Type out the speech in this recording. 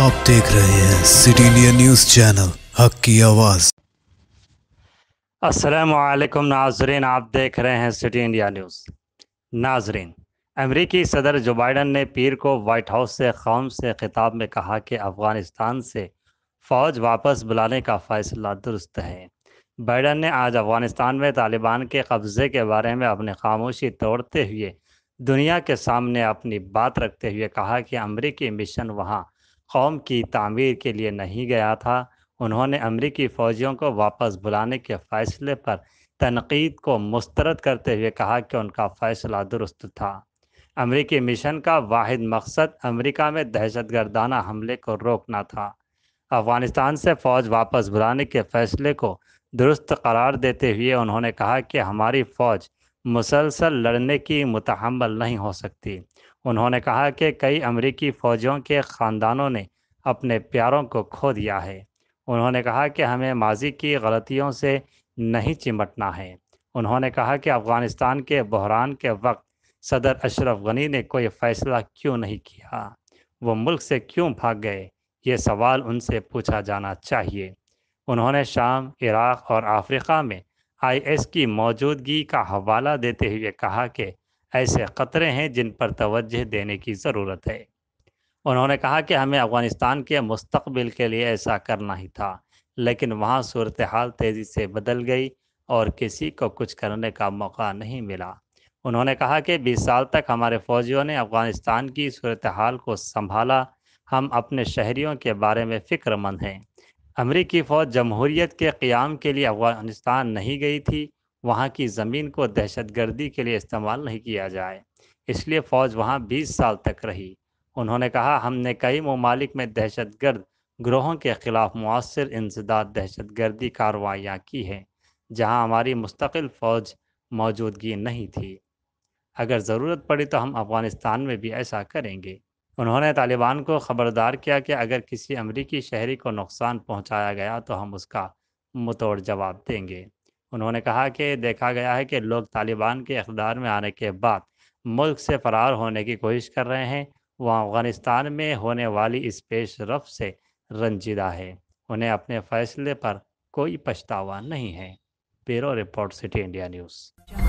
आप देख रहे हैं सिटी इंडिया न्यूज़ चैनल हक की आवाज़ अस्सलाम वालेकुम नाजरीन आप देख रहे हैं सिटी इंडिया न्यूज़ नाजरीन अमेरिकी सदर जो बाइडन ने पीर को व्हाइट हाउस से कौम से खिताब में कहा कि अफ़गानिस्तान से फ़ौज वापस बुलाने का फ़ैसला दुरुस्त है बाइडन ने आज अफ़गानिस्तान में तालिबान के कब्ज़े के बारे में अपनी खामोशी तोड़ते हुए दुनिया के सामने अपनी बात रखते हुए कहा कि अमरीकी मिशन वहाँ कौम की तामीर के लिए नहीं गया था उन्होंने अमरीकी फ़ौजियों को वापस बुलाने के फ़ैसले पर तनकीद को मुस्तरद करते हुए कहा कि उनका फ़ैसला दुरुस्त था अमरीकी मिशन का वाद मकसद अमरीका में दहशत गर्दाना हमले को रोकना था अफगानिस्तान से फ़ौज वापस बुलाने के फ़ैसले को दुरुस्त करार देते हुए उन्होंने कहा कि हमारी फ़ौज मुसलसल लड़ने की मुतहमल नहीं हो सकती उन्होंने कहा कि कई अमरीकी फौजियों के ख़ानदानों ने अपने प्यारों को खो दिया है उन्होंने कहा कि हमें माजी की गलतियों से नहीं चिमटना है उन्होंने कहा कि अफ़गानिस्तान के बहरान के वक्त सदर अशरफ गनी ने कोई फ़ैसला क्यों नहीं किया वो मुल्क से क्यों भाग गए ये सवाल उनसे पूछा जाना चाहिए उन्होंने शाम इराक़ और अफ्रीका में आईएस की मौजूदगी का हवाला देते हुए कहा कि ऐसे ख़तरे हैं जिन पर तवज्जह देने की ज़रूरत है उन्होंने कहा कि हमें अफ़गानिस्तान के मुस्तबिल के लिए ऐसा करना ही था लेकिन वहाँ सूरत हाल तेज़ी से बदल गई और किसी को कुछ करने का मौका नहीं मिला उन्होंने कहा कि बीस साल तक हमारे फौजियों ने अफ़गानिस्तान की सूरत हाल को संभाला हम अपने शहरीों के बारे में फ़िक्रमंद हैं अमरीकी फ़ौज जमहूरीत के क़्याम के लिए अफ़गानिस्तान नहीं गई थी वहाँ की ज़मीन को दहशत गर्दी के लिए इस्तेमाल नहीं किया जाए इसलिए फ़ौज वहाँ बीस साल तक रही उन्होंने कहा हमने कई ममालिक में दहशत गर्द ग्रोहों के ख़िलाफ़ मौसर इंसदाद दहशत गर्दी कार्रवाइयाँ की हैं जहाँ हमारी मुस्तकिल फ़ौज मौजूदगी नहीं थी अगर ज़रूरत पड़ी तो हम अफ़गानिस्तान में भी ऐसा करेंगे उन्होंने तालिबान को खबरदार किया कि अगर किसी अमरीकी शहरी को नुकसान पहुँचाया गया तो हम उसका मुतोड़ जवाब देंगे उन्होंने कहा कि देखा गया है कि लोग तालिबान के अखदार में आने के बाद मुल्क से फरार होने की कोशिश कर रहे हैं वह अफगानिस्तान में होने वाली इस पेश रफ़ से रंजिदा है उन्हें अपने फैसले पर कोई पछतावा नहीं है bureau report city India news